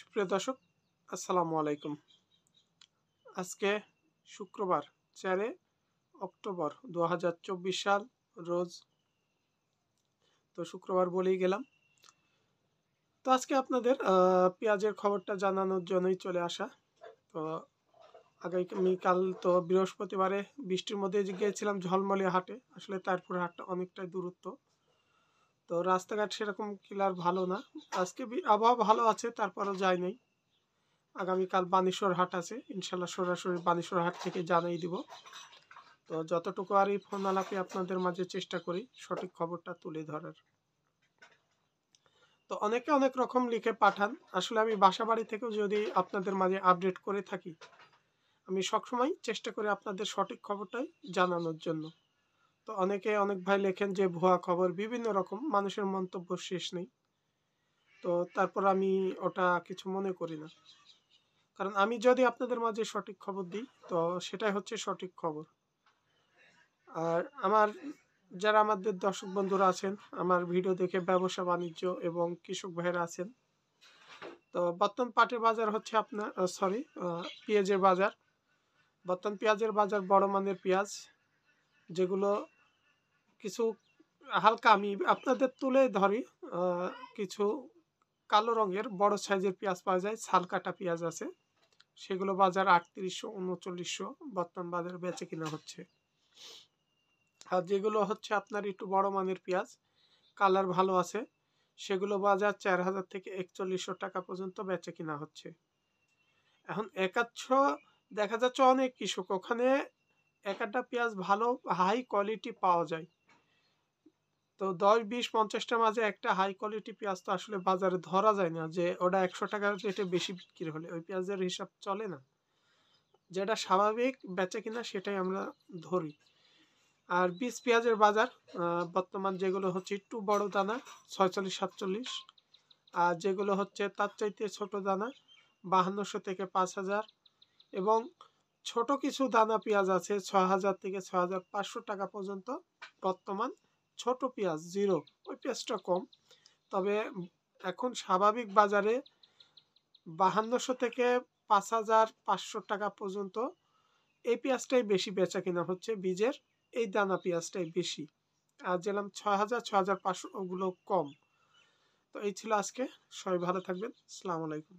সুপ্রিয় দর্শক আসসালামু আলাইকুম আজকে শুক্রবার চারে অক্টোবর দু সাল রোজ তো শুক্রবার বলেই গেলাম তো আজকে আপনাদের পেঁয়াজের খবরটা জানানোর জন্যই চলে আসা তো আগামীকাল তো বৃহস্পতিবারে বৃষ্টির মধ্যে গিয়েছিলাম ঝলমলে হাটে আসলে তারপর হাটটা অনেকটাই দূরত্ব তো রাস্তাঘাট সেরকম কিলার ভালো না আজকে আবহাওয়া ভালো আছে তারপরও যাই নাই আগামীকাল বানেশ্বর হাট আছে ইনশাল্লাহ সরাসরি বানেশ্বর হাট থেকে জানাই দিব তো যতটুকু আর এই ফোন আলাপে আপনাদের মাঝে চেষ্টা করি সঠিক খবরটা তুলে ধরার তো অনেকে অনেক রকম লিখে পাঠান আসলে আমি বাসা বাড়ি থেকেও যদি আপনাদের মাঝে আপডেট করে থাকি আমি সবসময় চেষ্টা করি আপনাদের সঠিক খবরটাই জানানোর জন্য তো অনেকে অনেক ভাই লেখেন যে ভুয়া খবর বিভিন্ন রকম মানুষের মন্তব্য শেষ নেই তো তারপর আমি ওটা কিছু মনে করি না কারণ আমি যদি আপনাদের মাঝে সঠিক খবর দিই তো সেটাই হচ্ছে সঠিক খবর আর আমার যারা আমাদের দর্শক বন্ধুরা আছেন আমার ভিডিও দেখে ব্যবসা বাণিজ্য এবং কৃষক ভাইয়েরা আছেন তো বর্তমান পাটের বাজার হচ্ছে আপনার সরি পেঁয়াজের বাজার বর্তমান পেঁয়াজের বাজার বড় মানের পেঁয়াজ যেগুলো কিছু হালকা আমি আপনাদের তুলে ধরি কিছু কালো রঙের বড় সাইজের পেঁয়াজ পাওয়া যায় ছাল কাটা পেঁয়াজ আছে সেগুলো বাজার আটত্রিশশো উনচল্লিশশো বর্তমান বাজারে বেচে কিনা হচ্ছে আর যেগুলো হচ্ছে আপনার একটু বড় মানের পেঁয়াজ কালার ভালো আছে সেগুলো বাজার চার হাজার থেকে একচল্লিশশো টাকা পর্যন্ত বেচে কিনা হচ্ছে এখন একাচ্ছ দেখা যাচ্ছে অনেক কৃষক ওখানে একাটা পেঁয়াজ ভালো হাই কোয়ালিটি পাওয়া যায় তো দশ বিশ পঞ্চাশটার মাঝে একটা হাই কোয়ালিটি পেঁয়াজ তো আসলে বাজারে ধরা যায় না যে ওটা একশো টাকার রেটে বেশি বিক্রি হলে ওই পেঁয়াজের হিসাব চলে না যেটা স্বাভাবিক বেচে কিনা সেটাই আমরা ধরি আর বিশ পেঁয়াজের বাজার বর্তমান যেগুলো হচ্ছে একটু বড় দানা ছয়চল্লিশ সাতচল্লিশ আর যেগুলো হচ্ছে তার চাইতে ছোট দানা বাহান্নশো থেকে পাঁচ হাজার এবং ছোট কিছু দানা পেঁয়াজ আছে ছ হাজার থেকে ছ হাজার পাঁচশো টাকা পর্যন্ত বর্তমান ছোট পেঁয়াজ জিরো ওই পেঁয়াজটা কম তবে এখন স্বাভাবিক বাজারে বাহান্নশো থেকে পাঁচ হাজার পাঁচশো টাকা পর্যন্ত এই পেঁয়াজটাই বেশি বেচা কিনা হচ্ছে বীজের এই দানা পেঁয়াজটাই বেশি আর যেলাম ছয় হাজার ছয় হাজার পাঁচশো ওগুলো কম তো এই ছিল আজকে সবাই ভালো থাকবেন সালাম আলাইকুম